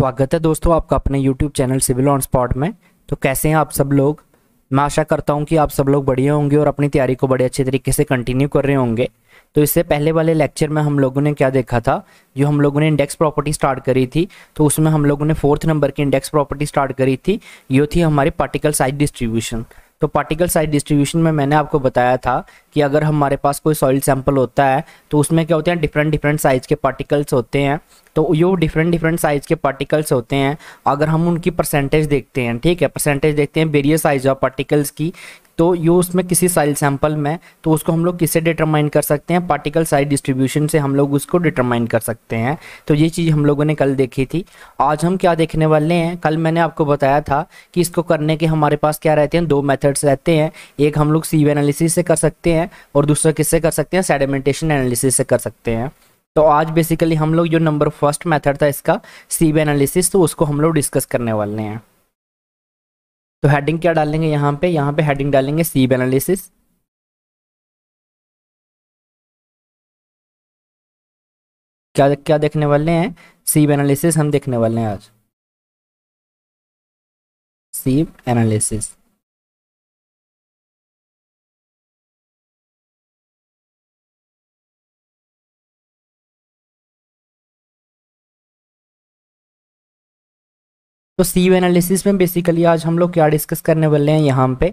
स्वागत है दोस्तों आपका अपने YouTube channel civil on spot में तो कैसे हैं आप सब लोग मैं आशा करता हूं कि आप सब लोग बढ़िया होंगे और अपनी तैयारी को बड़े अच्छे तरीके से कंटिन्यू कर रहे होंगे तो इससे पहले वाले लेक्चर में हम लोगों ने क्या देखा था जो हम लोगों ने इंडेक्स प्रॉपर्टी स्टार्ट करी थी तो उसमें हम लोगों ने फोर्थ नंबर की इंडेक्स प्रॉपर्टी स्टार्ट करी थी ये थी हमारी पार्टिकल साइज डिस्ट्रीब्यूशन तो पार्टिकल साइज डिस्ट्रीब्यूशन में मैंने आपको बताया था कि अगर हमारे पास कोई सॉइल सैंपल होता है तो उसमें क्या होते हैं डिफरेंट डिफरेंट साइज के पार्टिकल्स होते हैं तो ये डिफरेंट डिफरेंट साइज़ के पार्टिकल्स होते हैं अगर हम उनकी परसेंटेज देखते हैं ठीक है परसेंटेज देखते हैं वेरियस साइज ऑफ पार्टिकल्स की तो ये उसमें किसी साइज सैंपल में तो उसको हम लोग किससे डिटरमाइन कर सकते हैं पार्टिकल साइज डिस्ट्रीब्यूशन से हम लोग उसको डिटरमाइन कर सकते हैं तो ये चीज़ हम लोगों ने कल देखी थी आज हम क्या देखने वाले हैं कल मैंने आपको बताया था कि इसको करने के हमारे पास क्या रहते हैं दो मेथड्स रहते हैं एक हम लोग सीव एनालिसिस से कर सकते हैं और दूसरा किससे कर सकते हैं सेडिमेंटेशन एनालिसिस से कर सकते हैं तो आज बेसिकली हम लोग जो नंबर फर्स्ट मेथड था इसका सी बी एनालिसिस तो उसको हम लोग डिस्कस करने वाले हैं तो हेडिंग क्या डालेंगे यहाँ पे यहाँ पे हेडिंग डालेंगे सी बी एनालिसिस क्या क्या देखने वाले हैं बी एनालिसिस हम देखने वाले हैं आज सीब एनालिसिस तो सी यू एनालिसिस में बेसिकली आज हम लोग क्या डिस्कस करने वाले हैं यहाँ पे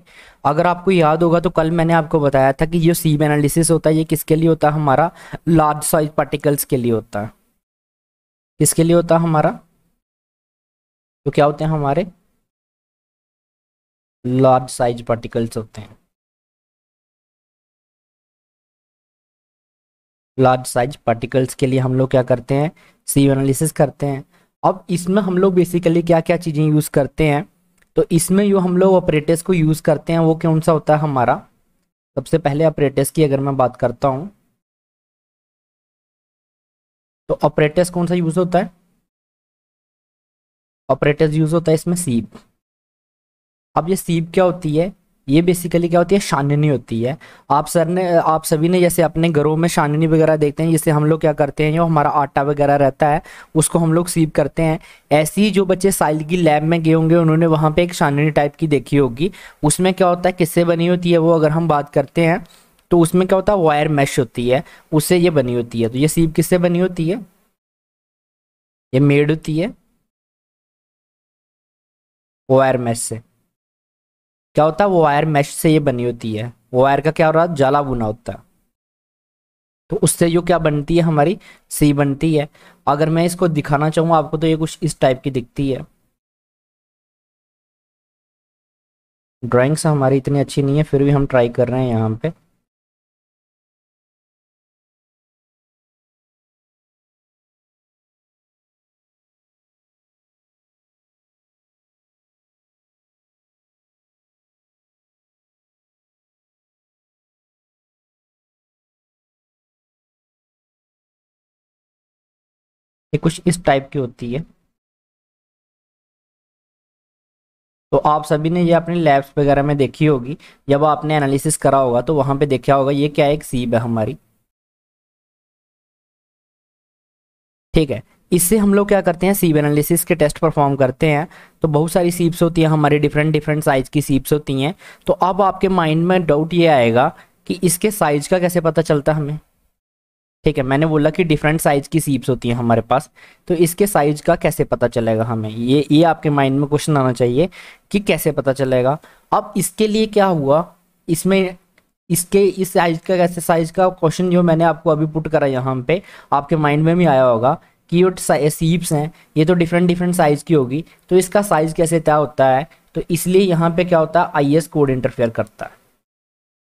अगर आपको याद होगा तो कल मैंने आपको बताया था कि जो सी यू एनालिसिस होता है ये किसके लिए होता है हमारा लार्ज साइज पार्टिकल्स के लिए होता है किसके लिए होता है हमारा तो क्या होते हैं हमारे लार्ज साइज पार्टिकल्स होते हैं लार्ज साइज पार्टिकल्स के लिए हम लोग क्या करते हैं सी एनालिसिस करते हैं अब इसमें हम लोग बेसिकली क्या क्या चीज़ें यूज़ करते हैं तो इसमें जो हम लोग ऑपरेटर्स को यूज़ करते हैं वो कौन सा होता है हमारा सबसे पहले ऑपरेटर्स की अगर मैं बात करता हूँ तो ऑपरेटर्स कौन सा यूज़ होता है ऑपरेटर्स यूज़ होता है इसमें सीप अब ये सीप क्या होती है ये बेसिकली क्या होती है शाननी होती है आप सर ने आप सभी ने जैसे अपने घरों में शाननी वगैरह देखते हैं जिससे हम लोग क्या करते हैं जो हमारा आटा वगैरह रहता है उसको हम लोग सीप करते हैं ऐसे ही जो बच्चे साइल की लैब में गए होंगे उन्होंने वहाँ पर एक शाननी टाइप की देखी होगी उसमें क्या होता है किससे बनी होती है वो अगर हम बात करते हैं तो उसमें क्या होता है वायर मैश होती है उससे ये बनी होती है तो ये सीप किससे बनी होती है ये मेड होती है वायर मैश से क्या होता है वो वायर मैश से ये बनी होती है वो वायर का क्या हो रहा है जाला बुना होता है तो उससे जो क्या बनती है हमारी सी बनती है अगर मैं इसको दिखाना चाहूँगा आपको तो ये कुछ इस टाइप की दिखती है ड्राइंग्स हमारी इतनी अच्छी नहीं है फिर भी हम ट्राई कर रहे हैं यहाँ पे ये कुछ इस टाइप की होती है तो आप सभी ने ये अपने लैब्स वगैरह में देखी होगी जब आपने एनालिसिस करा होगा तो वहां पे देखा होगा ये क्या एक सीब है हमारी ठीक है इससे हम लोग क्या करते हैं सीब एनालिसिस के टेस्ट परफॉर्म करते हैं तो बहुत सारी सीप्स होती हैं हमारी डिफरेंट डिफरेंट साइज़ की सीप्स होती हैं तो अब आपके माइंड में डाउट ये आएगा कि इसके साइज़ का कैसे पता चलता हमें ठीक है मैंने बोला कि डिफरेंट साइज की सीप्स होती हैं हमारे पास तो इसके साइज का कैसे पता चलेगा हमें ये ये आपके माइंड में क्वेश्चन आना चाहिए कि कैसे पता चलेगा अब इसके लिए क्या हुआ इसमें इसके इस साइज का कैसे साइज का क्वेश्चन जो मैंने आपको अभी पुट करा यहाँ पे आपके माइंड में भी आया होगा कि जो सीप्स हैं ये तो डिफरेंट डिफरेंट साइज की होगी तो इसका साइज कैसे तय होता है तो इसलिए यहाँ पे क्या होता है आई एस कोड इंटरफेयर करता है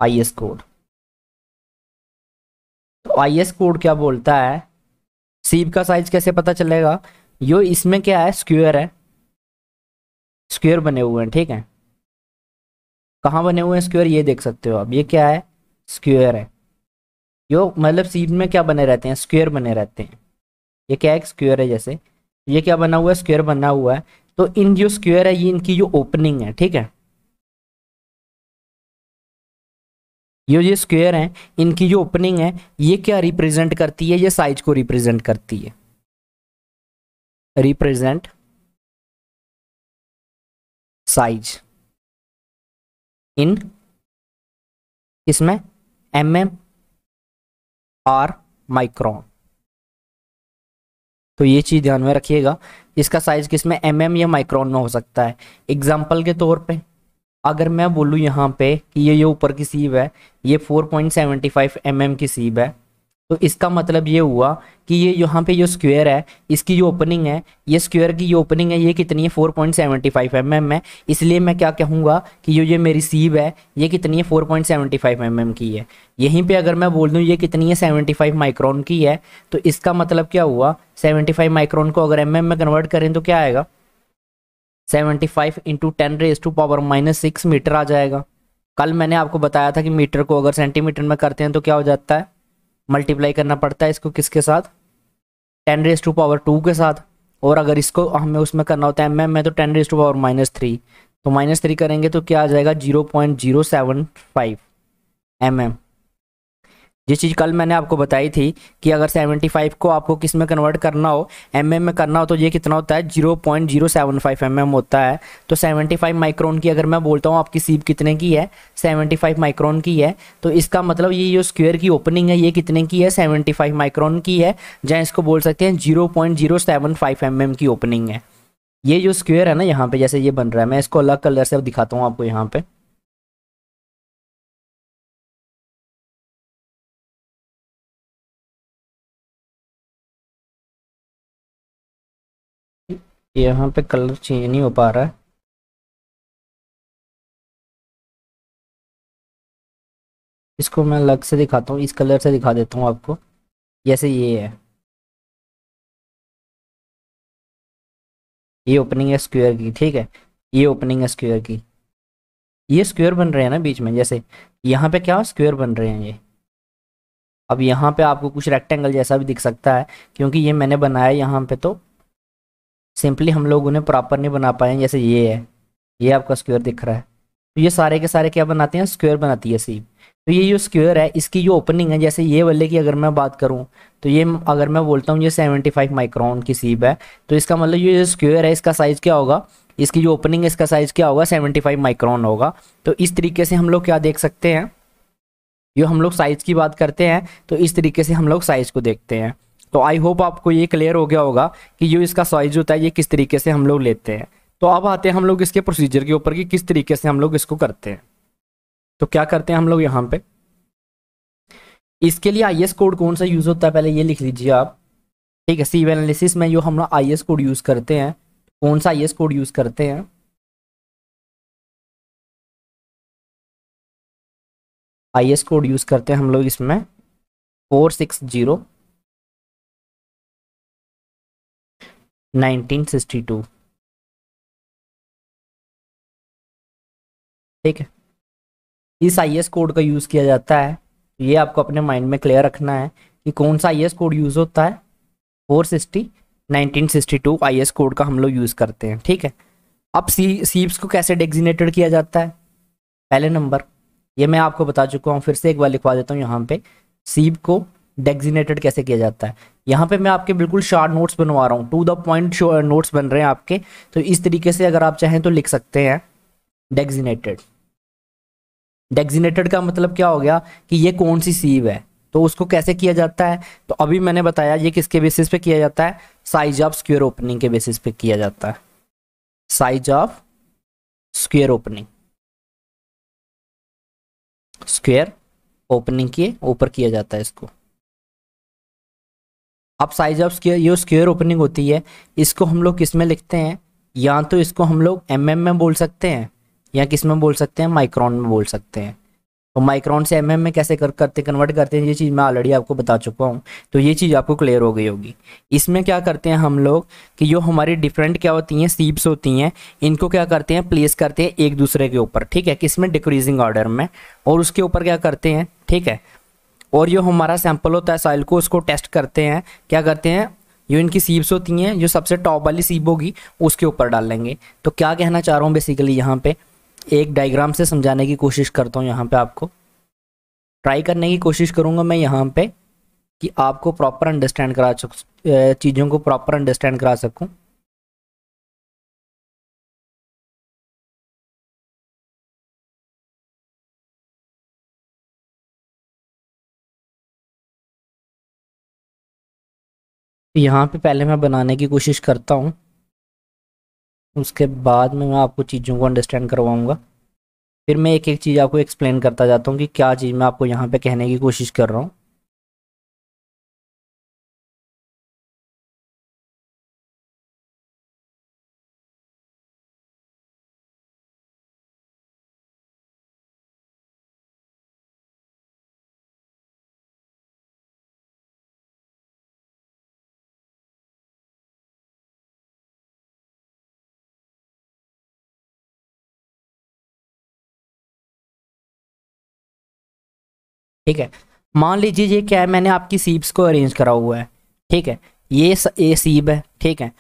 I S code I code क्या बोलता है सीप का साइज कैसे पता चलेगा यो इसमें क्या है स्क्वेयर है स्क्वेयर बने हुए हैं ठीक है कहाँ बने हुए हैं स्क्वेयर ये देख सकते हो आप ये क्या है स्क्वेयर है यो मतलब सीप में क्या बने रहते हैं स्क्वेयर बने रहते हैं ये क्या है स्क्वेयर है जैसे ये क्या बना हुआ है स्क्वेयर बना हुआ है तो इन जो स्क्वेयर है ये इनकी जो ओपनिंग है ठीक है ये जो स्क्वेयर हैं इनकी जो ओपनिंग है ये क्या रिप्रेजेंट करती है ये साइज को रिप्रेजेंट करती है रिप्रेजेंट साइज इन इसमें एम एम आर माइक्रोन तो ये चीज़ ध्यान में रखिएगा इसका साइज किसमें एम एम या माइक्रोन में हो सकता है एग्जाम्पल के तौर पे अगर मैं बोलूँ यहाँ पे कि ये ये ऊपर की सीब है ये 4.75 पॉइंट mm की सीब है तो इसका मतलब ये हुआ कि ये यहाँ पे जो स्क्वायर है इसकी जो ओपनिंग है ये स्क्वायर की जो ओपनिंग है ये कितनी है 4.75 पॉइंट mm है इसलिए मैं क्या कहूँगा कि ये ये मेरी सीब है ये कितनी है 4.75 पॉइंट mm की है यहीं पे अगर मैं बोल दूँ ये कितनी है 75 माइक्रोन की है तो इसका मतलब क्या हुआ 75 माइक्रोन को अगर एम mm में कन्वर्ट करें तो क्या आएगा seventy five into ten raise to power minus six metre आ जाएगा कल मैंने आपको बताया था कि मीटर को अगर सेंटीमीटर में करते हैं तो क्या हो जाता है मल्टीप्लाई करना पड़ता है इसको किसके साथ ten raise to power two के साथ और अगर इसको हमें उसमें करना होता है एम एम में तो ten raise to power minus three तो माइनस थ्री करेंगे तो क्या आ जाएगा zero point zero seven five M M जिस चीज़ कल मैंने आपको बताई थी कि अगर 75 को आपको किस में कन्वर्ट करना हो एम mm में करना हो तो ये कितना होता है 0.075 mm होता है तो 75 माइक्रोन की अगर मैं बोलता हूँ आपकी सीप कितने की है 75 माइक्रोन की है तो इसका मतलब ये जो स्क्वेयर की ओपनिंग है ये कितने की है 75 माइक्रोन की है जहाँ इसको बोल सकते हैं 0.075 mm की ओपनिंग है ये जो स्क्वेयर है ना यहाँ पे जैसे ये बन रहा है मैं इसको अलग कलर से दिखाता हूँ आपको यहाँ पे यहाँ पे कलर चेंज नहीं हो पा रहा है इसको मैं अलग से दिखाता हूँ इस कलर से दिखा देता हूँ आपको जैसे ये है ये ओपनिंग है स्क्वायर की ठीक है ये ओपनिंग है स्क्वायर की ये स्क्वायर बन रहे हैं ना बीच में जैसे यहाँ पे क्या स्क्वायर बन रहे हैं ये अब यहाँ पे आपको कुछ रेक्टेंगल जैसा भी दिख सकता है क्योंकि ये मैंने बनाया यहाँ पे तो सिंपली हम लोग उन्हें प्रॉपर नहीं बना पाए जैसे ये है ये आपका स्क्वेयर दिख रहा है तो ये सारे के सारे क्या बनाते हैं स्क्वेयर बनाती है सीप तो ये जो स्क्वेयर है इसकी जो ओपनिंग है जैसे ये वाले की अगर मैं बात करूँ तो ये अगर मैं बोलता हूँ ये फाइव माइक्रोन की सीप है तो इसका मतलब ये जो स्क्वेयर है इसका साइज़ क्या होगा इसकी जो ओपनिंग है इसका साइज़ क्या होगा फाइव माइक्रोन होगा तो इस तरीके से हम लोग क्या देख सकते हैं जो हम लोग साइज़ की बात करते हैं तो इस तरीके से हम लोग साइज़ को देखते हैं तो आई होप आपको ये क्लियर हो गया होगा कि जो इसका साइज होता है ये किस तरीके से हम लोग लेते हैं तो अब आते हैं हम लोग इसके प्रोसीजर के ऊपर कि किस तरीके से हम लोग इसको करते हैं तो क्या करते हैं हम लोग यहाँ पे इसके लिए आई कोड कौन सा यूज़ होता है पहले ये लिख लीजिए आप ठीक है सी एनालिसिस में जो हम लोग आई कोड यूज़ करते हैं कौन सा आई कोड यूज़ करते हैं आई कोड यूज़ करते हैं हम लोग इसमें फोर सिक्स जीरो 1962 ठीक है इस आई कोड का यूज़ किया जाता है ये आपको अपने माइंड में क्लियर रखना है कि कौन सा आई कोड यूज़ होता है four sixty nineteen sixty two I code का हम लोग यूज़ करते हैं ठीक है अब सी सीप्स को कैसे डेजिग्नेटेड किया जाता है पहले नंबर ये मैं आपको बता चुका हूँ फिर से एक बार लिखवा देता हूँ यहाँ पे सीप को डेग्जिनेटेड कैसे किया जाता है यहाँ पे मैं आपके बिल्कुल शार्ट नोट्स बनवा रहा हूँ टू द पॉइंट नोट्स बन रहे हैं आपके तो इस तरीके से अगर आप चाहें तो लिख सकते हैं डेग्जिनेटेड डेग्जिनेटेड का मतलब क्या हो गया कि ये कौन सी सीव है तो उसको कैसे किया जाता है तो अभी मैंने बताया ये किसके बेसिस पे किया जाता है साइज ऑफ स्क्वेयर ओपनिंग के बेसिस पे किया जाता है size of square opening square opening के ऊपर किया जाता है इसको अब साइज ऑफ स्केयर ये स्क्वेयर ओपनिंग होती है इसको हम लोग किस में लिखते हैं या तो इसको हम लोग एम mm में बोल सकते हैं या किस में बोल सकते हैं माइक्रॉन में बोल सकते हैं तो माइक्रॉन से एम mm में कैसे कर करते कन्वर्ट करते हैं ये चीज़ मैं ऑलरेडी आपको बता चुका हूँ तो ये चीज़ आपको क्लियर हो गई होगी इसमें क्या करते हैं हम लोग कि जो हमारी डिफरेंट क्या होती हैं सीप्स होती हैं इनको क्या करते हैं प्लेस करते हैं एक दूसरे के ऊपर ठीक है किसमें डिक्रीजिंग ऑर्डर में और उसके ऊपर क्या करते हैं ठीक है और जो हमारा सैंपल होता है सॉइल को उसको टेस्ट करते हैं क्या करते हैं जो इनकी सीब्स होती हैं जो सबसे टॉप वाली सीब होगी उसके ऊपर डाल लेंगे तो क्या कहना चाह रहा हूँ बेसिकली यहाँ पे एक डायग्राम से समझाने की कोशिश करता हूँ यहाँ पे आपको ट्राई करने की कोशिश करूँगा मैं यहाँ पे कि आपको प्रॉपर अंडरस्टैंड करा चीज़ों को प्रॉपर अंडरस्टैंड करा सकूँ यहाँ पे पहले मैं बनाने की कोशिश करता हूँ उसके बाद में मैं आपको चीज़ों को अंडरस्टैंड करवाऊँगा फिर मैं एक एक चीज़ आपको एक्सप्लेन करता जाता हूँ कि क्या चीज़ मैं आपको यहाँ पे कहने की कोशिश कर रहा हूँ ठीक है मान लीजिए ये क्या है मैंने आपकी सीब्स को अरेंज करा हुआ है ठीक है ये स, ए सीब है ठीक है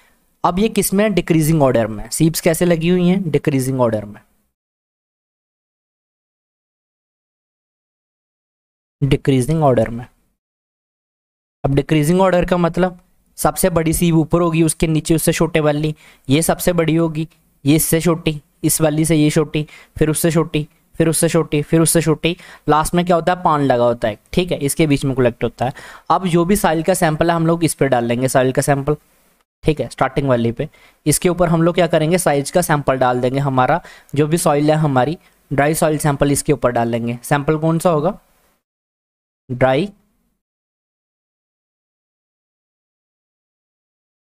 अब ये किस में डिक्रीजिंग ऑर्डर में सीब्स कैसे लगी हुई हैं डिक्रीजिंग ऑर्डर में डिक्रीजिंग ऑर्डर में अब डिक्रीजिंग ऑर्डर का मतलब सबसे बड़ी सीब ऊपर होगी उसके नीचे उससे छोटे वाली ये सबसे बड़ी होगी ये इससे छोटी इस वाली से ये छोटी फिर उससे छोटी फिर उससे छोटी फिर उससे छोटी लास्ट में क्या होता है पान लगा होता है ठीक है इसके बीच में कलेक्ट होता है अब जो भी साइल का सैंपल है हम लोग इस पर डाल लेंगे साइल का सैंपल ठीक है स्टार्टिंग वाली पे इसके ऊपर हम लोग क्या करेंगे साइज का सैंपल डाल देंगे हमारा जो भी सॉइल है हमारी ड्राई सॉइल सैंपल इसके ऊपर डाल लेंगे सैंपल कौन सा होगा ड्राई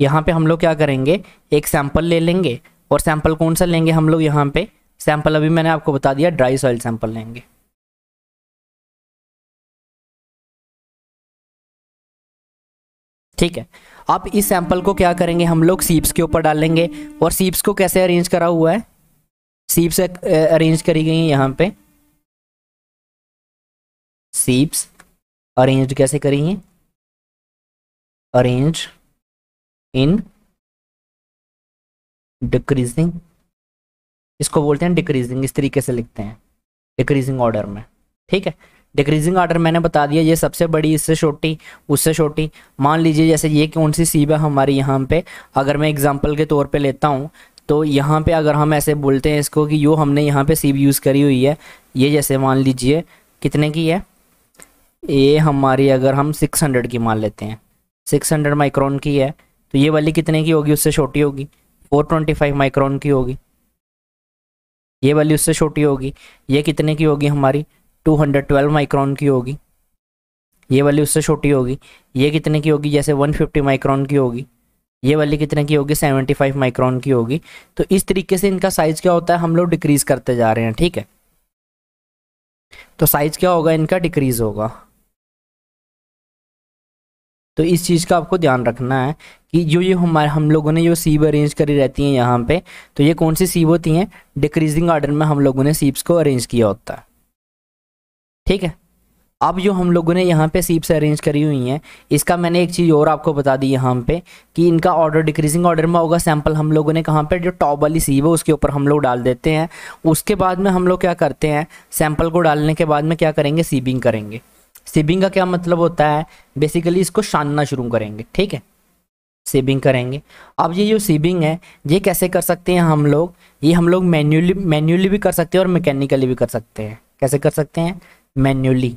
यहाँ पे हम लोग क्या करेंगे एक सैंपल ले लेंगे और सैंपल कौन सा लेंगे हम लोग यहाँ पे सैंपल अभी मैंने आपको बता दिया ड्राई सॉइल सैंपल लेंगे ठीक है आप इस सैंपल को क्या करेंगे हम लोग सीप्स के ऊपर डालेंगे और सीप्स को कैसे अरेंज करा हुआ है सीप्स अरेंज uh, करी गई है यहाँ पे सीप्स अरेंज कैसे करी है अरेंज इन डिक्रीजिंग इसको बोलते हैं डिक्रीजिंग इस तरीके से लिखते हैं डिक्रीजिंग ऑर्डर में ठीक है डिक्रीजिंग ऑर्डर मैंने बता दिया ये सबसे बड़ी इससे छोटी उससे छोटी मान लीजिए जैसे ये कौन सी सीब है हमारी यहाँ पे अगर मैं एग्जाम्पल के तौर पे लेता हूँ तो यहाँ पे अगर हम ऐसे बोलते हैं इसको कि यो हमने यहाँ पे सीब यूज़ करी हुई है ये जैसे मान लीजिए कितने की है ये हमारी अगर हम सिक्स हंड्रेड की मान लेते हैं सिक्स हंड्रेड की है तो ये वाली कितने की होगी उससे छोटी होगी फोर ट्वेंटी फाइव माइक्रॉन की होगी ये वाली उससे छोटी होगी ये कितने की होगी हमारी 212 माइक्रोन की होगी ये वाली उससे छोटी होगी ये कितने की होगी जैसे 150 माइक्रोन की होगी ये वाली कितने की होगी 75 माइक्रोन की होगी तो इस तरीके से इनका साइज क्या होता है हम लोग डिक्रीज करते जा रहे हैं ठीक है तो साइज क्या होगा इनका डिक्रीज होगा तो इस चीज़ का आपको ध्यान रखना है कि जो ये हमारे हम लोगों ने जो सीब अरेंज करी रहती हैं यहाँ पे तो ये कौन सी सीब होती हैं डिक्रीजिंग ऑर्डर में हम लोगों ने सीप्स को अरेंज किया होता है ठीक है अब जो हम लोगों ने यहाँ पे सीप्स अरेंज करी हुई हैं इसका मैंने एक चीज़ और आपको बता दी यहाँ पे कि इनका ऑर्डर डिक्रीजिंग ऑर्डर में होगा सैंपल हम लोगों ने कहाँ पे जो टॉप वाली सीब है उसके ऊपर हम लोग डाल देते हैं उसके बाद में हम लोग क्या करते हैं सैंपल को डालने के बाद में क्या करेंगे सीबिंग करेंगे सेबिंग का क्या मतलब होता है बेसिकली इसको छानना शुरू करेंगे ठीक है सेबिंग करेंगे अब ये जो सेबिंग है ये कैसे कर सकते हैं हम लोग ये हम लोग मैन्युअली मैन्युअली भी कर सकते हैं और मैकेनिकली भी कर सकते हैं कैसे कर सकते हैं मैन्युअली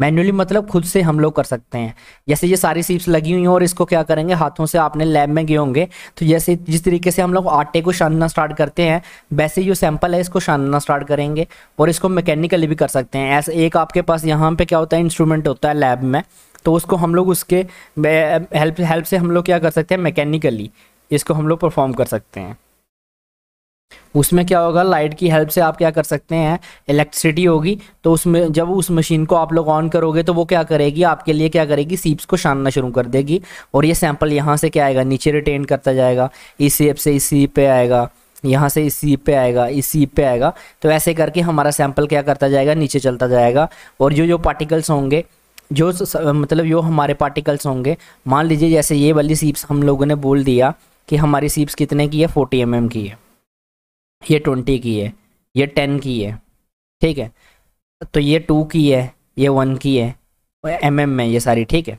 मैन्युअली मतलब खुद से हम लोग कर सकते हैं जैसे ये सारी सीप्स लगी हुई हैं और इसको क्या करेंगे हाथों से आपने लैब में गए होंगे तो जैसे जिस तरीके से हम लोग आटे को छानना स्टार्ट करते हैं वैसे जो सैंपल है इसको छानना स्टार्ट करेंगे और इसको मैकेनिकली भी कर सकते हैं ऐसे एक आपके पास यहाँ पे क्या होता है इंस्ट्रूमेंट होता है लैब में तो उसको हम लोग उसके हेल्प हेल्प से हम लोग क्या कर सकते हैं मैकेनिकली इसको हम लोग परफॉर्म कर सकते हैं उसमें क्या होगा लाइट की हेल्प से आप क्या कर सकते हैं इलेक्ट्रिसिटी होगी तो उसमें जब उस मशीन को आप लोग ऑन करोगे तो वो क्या करेगी आपके लिए क्या करेगी सीप्स को छानना शुरू कर देगी और ये सैंपल यहाँ से क्या आएगा नीचे रिटेन करता जाएगा इस सीप से इस सीप पे आएगा यहाँ से इस सीप पे आएगा इस सीप पे आएगा तो ऐसे करके हमारा सैंपल क्या करता जाएगा नीचे चलता जाएगा और जो जो पार्टिकल्स होंगे जो मतलब जो हमारे पार्टिकल्स होंगे मान लीजिए जैसे ये वाली सीप्स हम लोगों ने बोल दिया कि हमारी सीप्स कितने की है फोर्टी एम एम की है ये ट्वेंटी की है ये टेन की है ठीक है तो ये टू की है ये वन की है एम एम में ये सारी ठीक है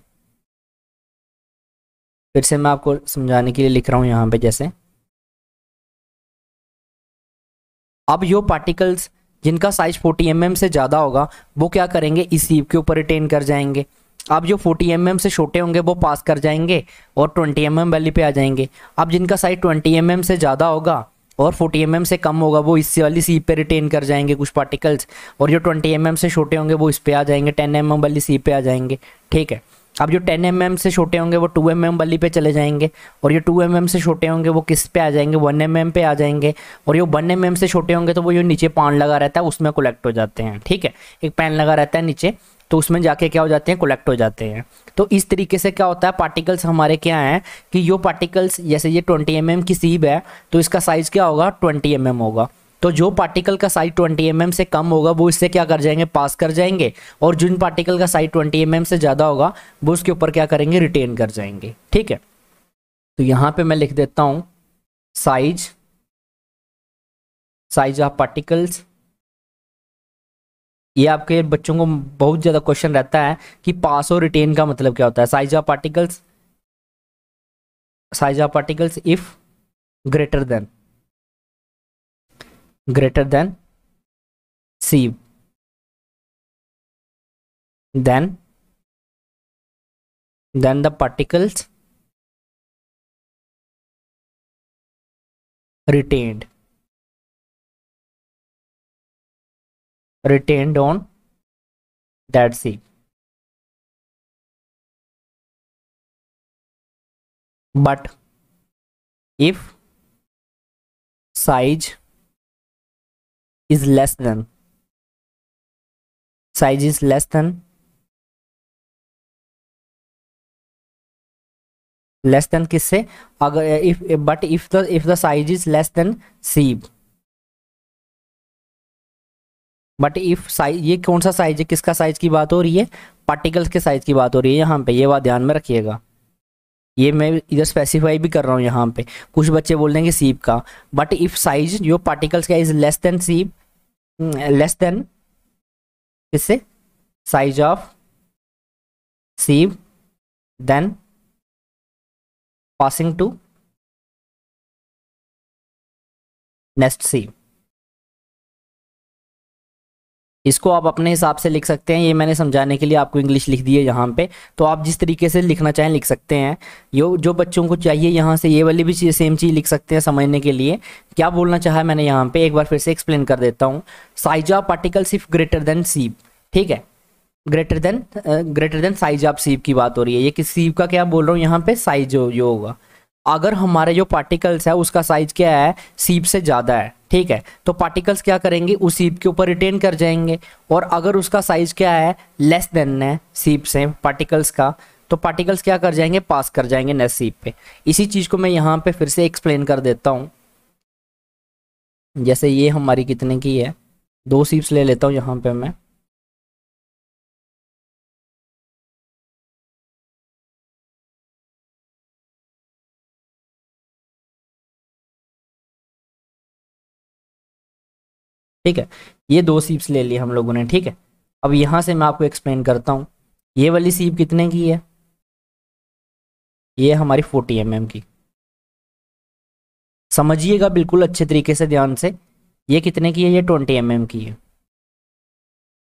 फिर से मैं आपको समझाने के लिए लिख रहा हूँ यहाँ पे जैसे अब यो पार्टिकल्स जिनका साइज फोर्टी एम एम से ज़्यादा होगा वो क्या करेंगे इस सीप के ऊपर रिटेन कर जाएंगे अब जो 40 एम mm से छोटे होंगे वो पास कर जाएंगे और 20 एम mm वैली पे आ जाएंगे अब जिनका साइज 20 एम mm से ज़्यादा होगा और 40 एम mm से कम होगा वो इससे वाली सीप पे रिटेन कर जाएंगे कुछ पार्टिकल्स और जो 20 एम mm से छोटे होंगे वो इस पे आ जाएंगे 10 एम mm वाली सीप पे आ जाएंगे ठीक है अब जो 10 एम mm से छोटे होंगे वो 2 एम mm वाली पे चले जाएंगे और जो 2 एम mm से छोटे होंगे वो किस पे आ जाएंगे 1 एम mm पे आ जाएंगे और जो 1 एम mm से छोटे होंगे तो वो जो नीचे पान लगा रहता है उसमें कलेक्ट हो जाते हैं ठीक है एक पैन लगा रहता है नीचे तो उसमें जाके क्या हो जाते हैं कलेक्ट हो जाते हैं तो इस तरीके से क्या होता है पार्टिकल्स हमारे क्या हैं कि यो पार्टिकल्स जैसे ये ट्वेंटी एम mm की सीब है तो इसका साइज़ क्या होगा ट्वेंटी एम mm होगा तो जो पार्टिकल का साइज 20 एम mm से कम होगा वो इससे क्या कर जाएंगे पास कर जाएंगे और जिन पार्टिकल का साइज 20 एम mm से ज़्यादा होगा वो उसके ऊपर क्या करेंगे रिटेन कर जाएंगे ठीक है तो यहाँ पे मैं लिख देता हूँ साइज साइज ऑफ पार्टिकल्स ये आपके बच्चों को बहुत ज़्यादा क्वेश्चन रहता है कि पास और रिटेन का मतलब क्या होता है size of particles size of particles if greater than greater than sieve than than the particles retained retained on that seat. But if size is less than size is less than less than किससे अगर if but if the if the size is less than sea but if size ये कौन सा size है किसका size की बात हो रही है पार्टिकल्स के साइज की बात हो रही है यहाँ पे ये बात ध्यान में रखिएगा ये मैं इधर स्पेसिफाई भी कर रहा हूँ यहाँ पे कुछ बच्चे बोल देंगे सीप का but if size your particles का is less than sieve less than इससे size of sieve than passing to next sieve इसको आप अपने हिसाब से लिख सकते हैं ये मैंने समझाने के लिए आपको इंग्लिश लिख दी है यहाँ पे तो आप जिस तरीके से लिखना चाहें लिख सकते हैं यो जो बच्चों को चाहिए यहाँ से ये वाली भी चीज़ सेम चीज़ लिख सकते हैं समझने के लिए क्या बोलना चाहा मैंने यहाँ पे एक बार फिर से एक्सप्लेन कर देता हूँ साइज ऑफ पार्टिकल सिर्फ ग्रेटर देन सीप ठीक है greater than greater than size of sieve की बात हो रही है ये किस सीप का क्या बोल रहा हूँ यहाँ पे साइज जो होगा अगर हमारे जो पार्टिकल्स है उसका साइज क्या है सीप से ज़्यादा है ठीक है तो पार्टिकल्स क्या करेंगे उस सीप के ऊपर रिटेन कर जाएंगे और अगर उसका साइज क्या है लेस देन है सीप से पार्टिकल्स का तो पार्टिकल्स क्या कर जाएंगे पास कर जाएंगे नेक्स्ट सीप पे इसी चीज़ को मैं यहाँ पे फिर से एक्सप्लेन कर देता हूँ जैसे ये हमारी कितने की है दो सीप्स ले लेता हूँ यहाँ पे मैं ठीक है ये दो सीप्स ले ली हम लोगों ने ठीक है अब यहाँ से मैं आपको एक्सप्लेन करता हूँ ये वाली सीप कितने की है ये हमारी फोर्टी एम mm की समझिएगा बिल्कुल अच्छे तरीके से ध्यान से ये कितने की है ये ट्वेंटी एम mm की है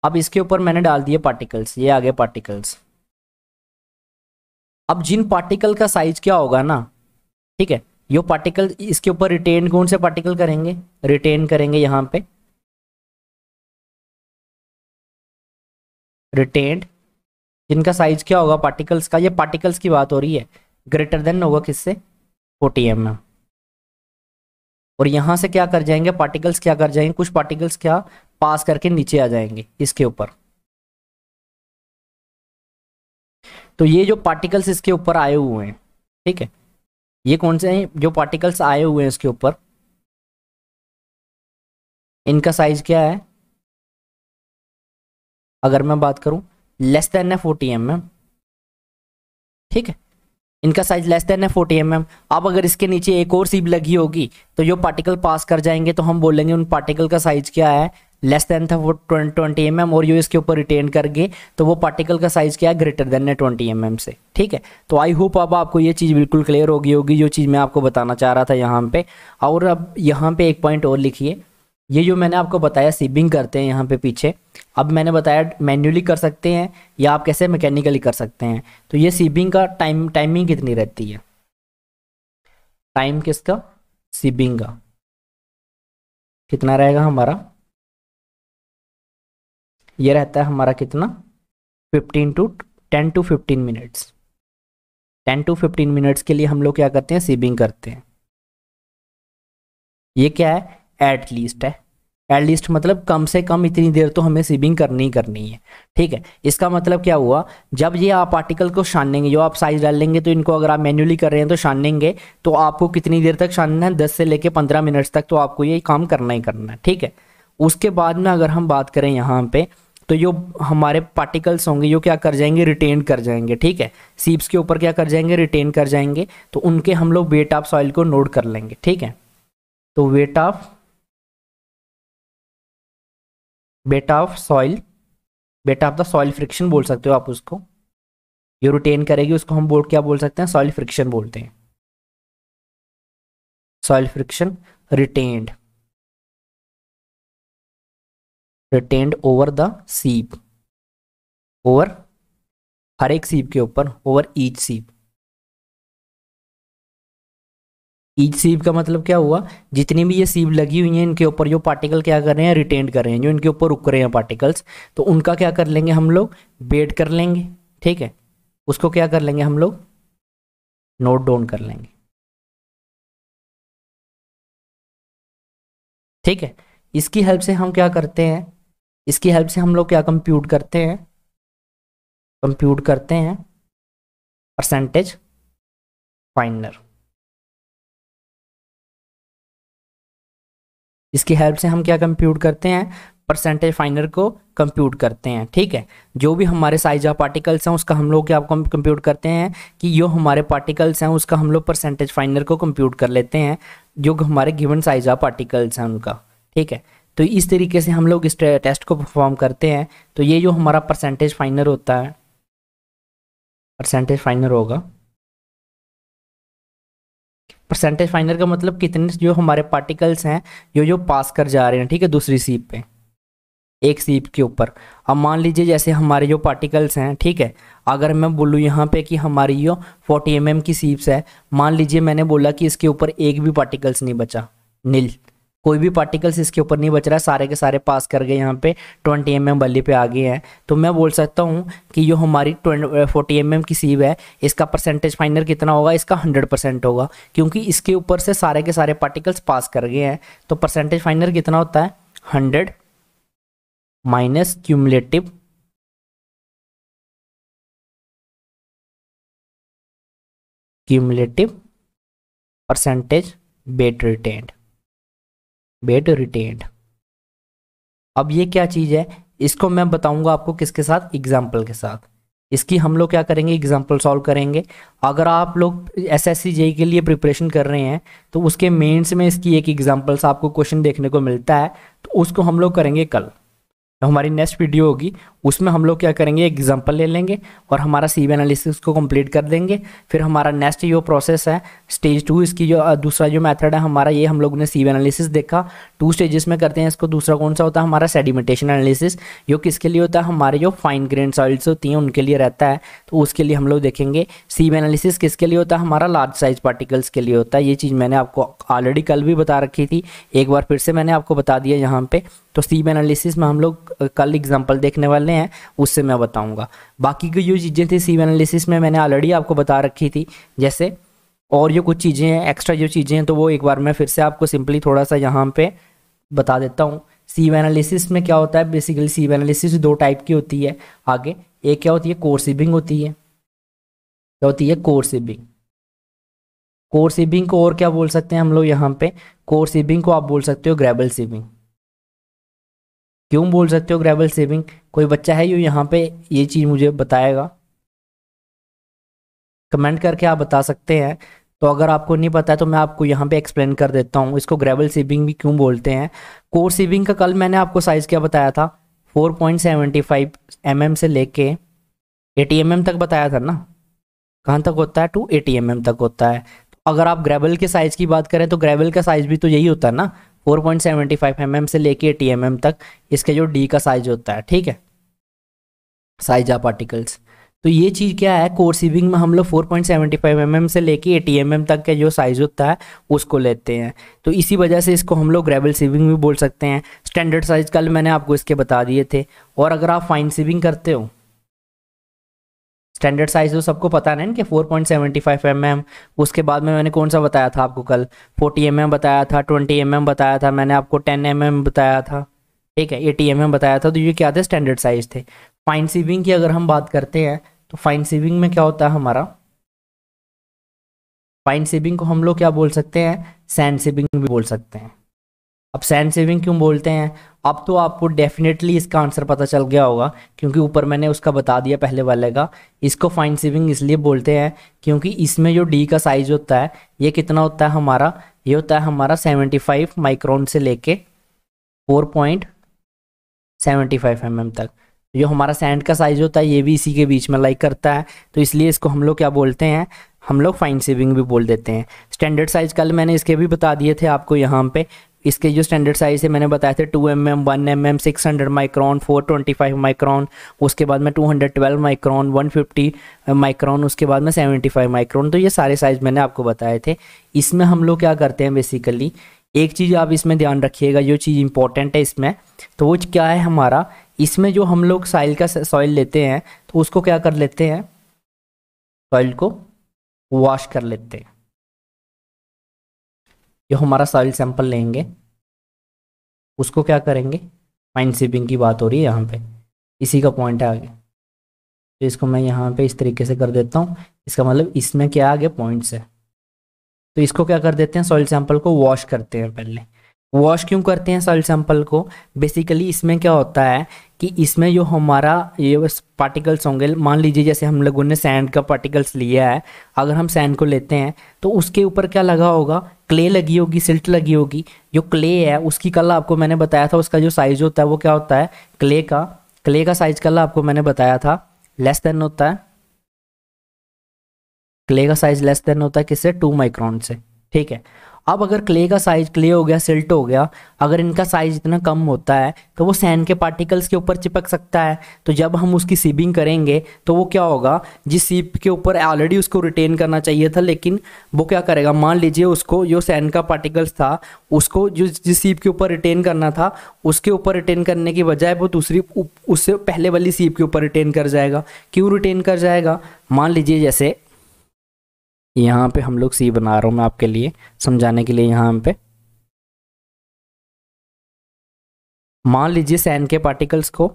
अब इसके ऊपर मैंने डाल दिए पार्टिकल्स ये आ गए पार्टिकल्स अब जिन पार्टिकल का साइज क्या होगा ना ठीक है यो पार्टिकल इसके ऊपर रिटेन कौन से पार्टिकल करेंगे रिटेन करेंगे यहाँ पे रिटेन्ड जिनका साइज क्या होगा पार्टिकल्स का ये पार्टिकल्स की बात हो रही है ग्रेटर देन होगा किससे फोर्टी एम एम और यहाँ से क्या कर जाएंगे पार्टिकल्स क्या कर जाएंगे कुछ पार्टिकल्स क्या पास करके नीचे आ जाएंगे इसके ऊपर तो ये जो पार्टिकल्स इसके ऊपर आए हुए हैं ठीक है ये कौन से हैं जो पार्टिकल्स आए हुए हैं इसके ऊपर इनका साइज क्या है अगर मैं बात करूं लेस देन है फोर्टी एम एम ठीक है इनका साइज लेस देन है फोर्टी एम एम अब अगर इसके नीचे एक और सीब लगी होगी तो जो पार्टिकल पास कर जाएंगे तो हम बोलेंगे उन पार्टिकल का साइज क्या है लेस देन था वो ट्वेंटी एम एम और जो इसके ऊपर रिटेन कर गए तो वो पार्टिकल का साइज क्या है ग्रेटर देन है ट्वेंटी एम एम से ठीक है तो आई होप अब आपको ये चीज़ बिल्कुल क्लियर होगी होगी जो चीज़ मैं आपको बताना चाह रहा था यहाँ पे और अब यहाँ पे एक पॉइंट और लिखिए ये जो मैंने आपको बताया सीबिंग करते हैं यहाँ पे पीछे अब मैंने बताया मैन्युअली कर सकते हैं या आप कैसे मैकेनिकली कर सकते हैं तो ये सीबिंग का टाइम टाइमिंग कितनी रहती है टाइम किसका सीबिंग का कितना रहेगा हमारा ये रहता है हमारा कितना fifteen to ten to fifteen minutes ten to fifteen minutes के लिए हम लोग क्या करते हैं सीबिंग करते हैं ये क्या है एट लीस्ट है एट लीस्ट मतलब कम से कम इतनी देर तो हमें सिबिंग करनी ही करनी है ठीक है इसका मतलब क्या हुआ जब ये आप आर्टिकल को छानेंगे जो आप साइज डाल लेंगे तो इनको अगर आप मैन्युअली कर रहे हैं तो छानेंगे तो आपको कितनी देर तक छानना है दस से लेके पंद्रह मिनट्स तक तो आपको ये काम करना ही करना है ठीक है उसके बाद में अगर हम बात करें यहाँ पे तो जो हमारे पार्टिकल्स होंगे जो क्या कर जाएंगे रिटेन कर जाएंगे ठीक है सीप्स के ऊपर क्या कर जाएंगे रिटेन कर जाएंगे तो उनके हम लोग वेट ऑफ सॉइल को नोट कर लेंगे ठीक है तो वेट ऑफ बेटा ऑफ सॉइल बेटा ऑफ द सॉइल फ्रिक्शन बोल सकते हो आप उसको जो रिटेन करेगी उसको हम बोल क्या बोल सकते हैं सॉइल फ्रिक्शन बोलते हैं soil friction retained retained over the sieve over हर एक सीप के ऊपर over each sieve each sieve का मतलब क्या हुआ जितनी भी ये सीव लगी हुई हैं इनके ऊपर जो पार्टिकल क्या कर रहे हैं रिटेन कर रहे हैं जो इनके ऊपर रुक रहे हैं पार्टिकल्स तो उनका क्या कर लेंगे हम लोग बेड कर लेंगे ठीक है उसको क्या कर लेंगे हम लोग नोट डाउन कर लेंगे ठीक है इसकी हेल्प से हम क्या करते हैं इसकी हेल्प से हम लोग क्या कंप्यूट करते हैं कंप्यूट करते हैं परसेंटेज फाइनर इसकी हेल्प से हम क्या कंप्यूट करते हैं परसेंटेज फाइनर को कंप्यूट करते हैं ठीक है जो भी हमारे साइज ऑफ पार्टिकल्स हैं उसका हम लोग क्या कंप्यूट करते हैं कि जो हमारे पार्टिकल्स हैं उसका हम लोग परसेंटेज फाइनर को कंप्यूट कर लेते हैं जो हमारे गिवन साइज ऑफ पार्टिकल्स हैं उनका ठीक है तो इस तरीके से हम लोग इस टेस्ट को परफॉर्म करते हैं तो ये जो हमारा परसेंटेज फाइनर होता है परसेंटेज फाइनर होगा परसेंटेज फाइनल का मतलब कितने जो हमारे पार्टिकल्स हैं जो जो पास कर जा रहे हैं ठीक है दूसरी सीप पे एक सीप के ऊपर अब मान लीजिए जैसे हमारे जो पार्टिकल्स हैं ठीक है अगर मैं बोलूँ यहाँ पे कि हमारी जो 40 एम mm की सीप्स है मान लीजिए मैंने बोला कि इसके ऊपर एक भी पार्टिकल्स नहीं बचा नील कोई भी पार्टिकल्स इसके ऊपर नहीं बच रहा है सारे के सारे पास कर गए यहाँ पे 20 एम mm बल्ली पे आ गए हैं तो मैं बोल सकता हूँ कि जो हमारी 20 फोर्टी एम एम की सीव है इसका परसेंटेज फाइनर कितना होगा इसका 100 परसेंट होगा क्योंकि इसके ऊपर से सारे के सारे पार्टिकल्स पास कर गए हैं तो परसेंटेज फाइनर कितना होता है hundred minus cumulative cumulative percentage weight retained weight retained अब ये क्या चीज़ है इसको मैं बताऊंगा आपको किसके साथ एग्जाम्पल के साथ इसकी हम लोग क्या करेंगे एग्जाम्पल सॉल्व करेंगे अगर आप लोग एस एस सी के लिए प्रिपरेशन कर रहे हैं तो उसके मेंस में इसकी एक एग्जाम्पल आपको क्वेश्चन देखने को मिलता है तो उसको हम लोग करेंगे कल तो हमारी नेक्स्ट वीडियो होगी उसमें हम लोग क्या करेंगे एग्जाम्पल ले लेंगे और हमारा सी बी एनालिसिस को कंप्लीट कर देंगे फिर हमारा नेक्स्ट जो प्रोसेस है स्टेज टू इसकी जो दूसरा जो मेथड है हमारा ये हम लोग ने सी बी एनालिसिस देखा टू स्टेजेस में करते हैं इसको दूसरा कौन सा होता है हमारा सेडिमेटेशन एनालिसिस जो किसके लिए होता है हमारे जो फाइन ग्रेन सॉइल्स होती हैं उनके लिए रहता है तो उसके लिए हम लोग देखेंगे सी एनालिसिस किसके लिए होता है हमारा लार्ज साइज पार्टिकल्स के लिए होता है ये चीज़ मैंने आपको ऑलरेडी कल भी बता रखी थी एक बार फिर से मैंने आपको बता दिया यहाँ पे तो सी बी एनालिसिस में हम लोग कल एग्जाम्पल देखने वाले निकले हैं उससे मैं बताऊंगा बाकी की जो चीज़ें थी सीव एनालिसिस में मैंने ऑलरेडी आपको बता रखी थी जैसे और जो कुछ चीज़ें हैं एक्स्ट्रा जो चीज़ें हैं तो वो एक बार मैं फिर से आपको सिंपली थोड़ा सा यहाँ पर बता देता हूँ सीव एनालिसिस में क्या होता है बेसिकली सीव एनालिसिस दो टाइप की होती है आगे एक क्या होती है कोर कोर्सिबिंग होती है क्या होती है कोर कोर कोर्सिबिंग को और क्या बोल सकते हैं हम लोग यहाँ पे कोर कोर्सिबिंग को आप बोल सकते हो ग्रेबल सिबिंग क्यों बोल सकते हो ग्रेवल सेविंग कोई बच्चा है जो यहाँ पे ये चीज़ मुझे बताएगा कमेंट करके आप बता सकते हैं तो अगर आपको नहीं पता है तो मैं आपको यहाँ पे एक्सप्लेन कर देता हूँ इसको ग्रेवल सेविंग भी क्यों बोलते हैं कोर सेविंग का कल मैंने आपको साइज़ क्या बताया था 4.75 पॉइंट mm से लेके 80 mm तक बताया था ना कहाँ तक होता है टू 80 mm तक होता है तो अगर आप ग्रेवल के साइज़ की बात करें तो ग्रेवल का साइज़ भी तो यही होता है ना four point seventy five M M से लेके एटी एम एम तक इसका जो डी का साइज होता है ठीक है साइज ऑफ पार्टिकल्स तो ये चीज़ क्या है कोर सीविंग में हम लोग four point seventy five M M से लेके टी एम एम तक का जो साइज़ होता है उसको लेते हैं तो इसी वजह से इसको हम लोग ग्रेवल सीविंग भी बोल सकते हैं स्टैंडर्ड साइज कल मैंने आपको इसके बता दिए थे और अगर आप फाइन सीविंग करते हो स्टैंडर्ड साइज तो सबको पता ना इनके 4.75 पॉइंट mm, उसके बाद में मैंने कौन सा बताया था आपको कल 40 एम mm बताया था 20 एम mm बताया था मैंने आपको 10 एम mm बताया था ठीक है 80 एम mm बताया था तो ये क्या थे स्टैंडर्ड साइज थे फाइन सीविंग की अगर हम बात करते हैं तो फाइन सीविंग में क्या होता है हमारा फाइन सीविंग को हम लोग क्या बोल सकते हैं सैंड सीविंग भी बोल सकते हैं अब सैंड सेविंग क्यों बोलते हैं अब तो आपको डेफिनेटली इसका आंसर पता चल गया होगा क्योंकि ऊपर मैंने उसका बता दिया पहले वाले का इसको फाइन सेविंग इसलिए बोलते हैं क्योंकि इसमें जो डी का साइज होता है ये कितना होता है हमारा ये होता है हमारा 75 माइक्रोन से लेके 4.75 पॉइंट mm तक तो जो हमारा सैंड का साइज होता है ये भी इसी के बीच में लाइक करता है तो इसलिए इसको हम लोग क्या बोलते हैं हम लोग फाइन सेविंग भी बोल देते हैं स्टैंडर्ड साइज कल मैंने इसके भी बता दिए थे आपको यहाँ पे इसके जो स्टैंडर्ड साइज़ है मैंने बताए थे two M M one M M six hundred micron four twenty five micron उसके बाद में two hundred twelve micron one fifty micron उसके बाद में सेवेंटी फाइव माइक्रॉन तो ये सारे साइज़ मैंने आपको बताए थे इसमें हम लोग क्या करते हैं बेसिकली एक चीज़ आप इसमें ध्यान रखिएगा जो चीज़ इंपॉर्टेंट है इसमें तो वो क्या है हमारा इसमें जो हम लोग साइल का सॉइल लेते हैं तो उसको क्या कर लेते हैं सॉइल को वॉश कर लेते हैं ये हमारा सॉइल सैंपल लेंगे उसको क्या करेंगे फाइन सीपिंग की बात हो रही है यहाँ पे इसी का पॉइंट है आगे तो इसको मैं यहाँ पे इस तरीके से कर देता हूँ इसका मतलब इसमें क्या आगे पॉइंट्स है तो इसको क्या कर देते हैं सॉइल सैंपल को वॉश करते हैं पहले वॉश क्यों करते हैं सॉइल सैंपल को बेसिकली इसमें क्या होता है कि इसमें जो हमारा ये पार्टिकल्स होंगे मान लीजिए जैसे हम लोगों ने सैंड का पार्टिकल्स लिया है अगर हम सैंड को लेते हैं तो उसके ऊपर क्या लगा होगा क्ले लगी होगी सिल्ट लगी होगी जो क्ले है उसकी कल आपको मैंने बताया था उसका जो साइज़ होता है वो क्या होता है क्ले का क्ले का साइज़ कल आपको मैंने बताया था लेस देन होता है क्ले का साइज़ लेस देन होता है किससे टू माइक्रोन से ठीक है अब अगर क्ले का साइज क्ले हो गया सिल्ट हो गया अगर इनका साइज इतना कम होता है तो वो सैन के पार्टिकल्स के ऊपर चिपक सकता है तो जब हम उसकी सीबिंग करेंगे तो वो क्या होगा जिस सीप के ऊपर ऑलरेडी उसको रिटेन करना चाहिए था लेकिन वो क्या करेगा मान लीजिए उसको जो सैन का पार्टिकल्स था उसको जो जिस सीप के ऊपर रिटेन करना था उसके ऊपर रिटेन करने की बजाय वो दूसरी उससे पहले वाली सीप के ऊपर रिटेन कर जाएगा क्यों रिटेन कर जाएगा मान लीजिए जैसे यहाँ पे हम लोग सी बना रहा हूँ मैं आपके लिए समझाने के लिए यहाँ पे मान लीजिए सैन के पार्टिकल्स को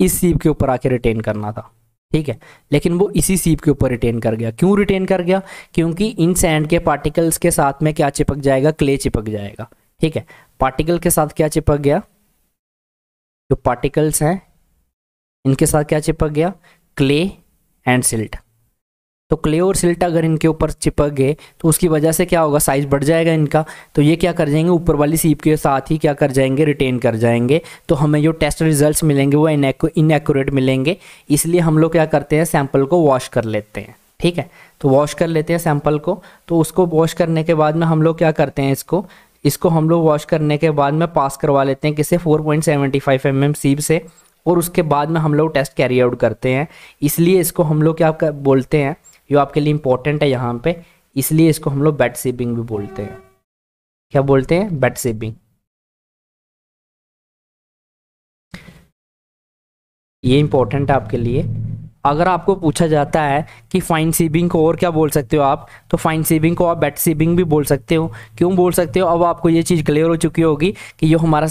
इस सीप के ऊपर आके रिटेन करना था ठीक है लेकिन वो इसी सीप के ऊपर रिटेन कर गया क्यों रिटेन कर गया क्योंकि इन सैंड के पार्टिकल्स के साथ में क्या चिपक जाएगा क्ले चिपक जाएगा ठीक है पार्टिकल के साथ क्या चिपक गया जो पार्टिकल्स हैं इनके साथ क्या चिपक गया क्ले एंड सिल्ट तो क्ले और सिल्ट अगर इनके ऊपर चिपक गए तो उसकी वजह से क्या होगा साइज बढ़ जाएगा इनका तो ये क्या कर जाएंगे ऊपर वाली सीप के साथ ही क्या कर जाएंगे रिटेन कर जाएंगे तो हमें जो टेस्ट रिजल्ट्स मिलेंगे वो इनएक्यूरेट मिलेंगे इसलिए हम लोग क्या करते हैं सैंपल को वॉश कर लेते हैं ठीक है तो वॉश कर लेते हैं सैंपल को तो उसको वॉश करने के बाद में हम लोग क्या करते हैं इसको इसको हम लोग वॉश करने के बाद में पास करवा लेते हैं किसे 4.75 पॉइंट mm सीप से और उसके बाद में हम लोग टेस्ट कैरी आउट करते हैं इसलिए इसको हम लोग क्या बोलते हैं जो आपके लिए इंपॉर्टेंट है यहाँ पे इसलिए इसको हम लोग बेट सेबिंग भी बोलते हैं क्या बोलते हैं बेट सेबिंग ये इंपॉर्टेंट है आपके लिए अगर आपको पूछा जाता है कि फाइन सीबिंग को और क्या बोल सकते हो आप तो फाइन सीबिंग को आप बेट सीबिंग भी बोल सकते हो क्यों बोल सकते हो अब आपको ये चीज़ क्लियर हो चुकी होगी कि जो हमारा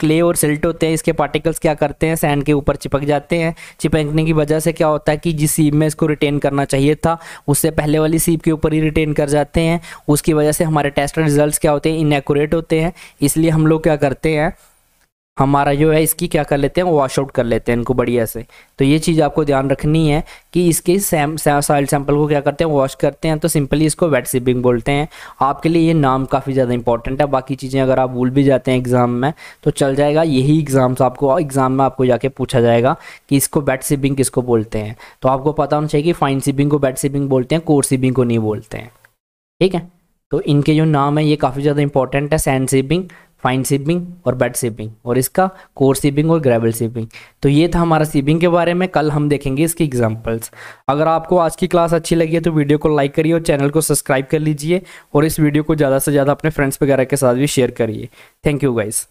क्ले और सिल्ट होते हैं इसके पार्टिकल्स क्या करते हैं सैंड के ऊपर चिपक जाते हैं चिपकने की वजह से क्या होता है कि जिस सीब में इसको रिटेन करना चाहिए था उससे पहले वाली सीब के ऊपर ही रिटेन कर जाते हैं उसकी वजह से हमारे टेस्ट रिजल्ट क्या होते हैं इनएकोरेट होते हैं इसलिए हम लोग क्या करते हैं हमारा जो है इसकी क्या कर लेते हैं वॉश आउट कर लेते हैं इनको बढ़िया से तो ये चीज़ आपको ध्यान रखनी है कि इसके सैम सॉइल सैंपल को क्या करते हैं वॉश करते हैं तो सिंपली इसको वेट सिपिंग बोलते हैं आपके लिए ये नाम काफ़ी ज़्यादा इंपॉर्टेंट है बाकी चीज़ें अगर आप भूल भी जाते हैं एग्ज़ाम में तो चल जाएगा यही एग्ज़ाम्स आपको एग्ज़ाम में आपको जाके पूछा जाएगा कि इसको बैट सिपिंग किसको बोलते हैं तो आपको पता होना चाहिए कि फाइन सिपिंग को बैट सिपिंग बोलते हैं कोर सिपिंग को नहीं बोलते हैं ठीक है तो इनके जो नाम है ये काफ़ी ज़्यादा इंपॉर्टेंट है सैंड सिपिंग फाइन सीपिंग और बेड सीपिंग और इसका कोर सीपिंग और ग्रेवल सीपिंग तो ये था हमारा सीपिंग के बारे में कल हम देखेंगे इसकी एग्जांपल्स अगर आपको आज की क्लास अच्छी लगी है तो वीडियो को लाइक करिए और चैनल को सब्सक्राइब कर लीजिए और इस वीडियो को ज़्यादा से ज़्यादा अपने फ्रेंड्स वगैरह के साथ भी शेयर करिए थैंक यू गाइज़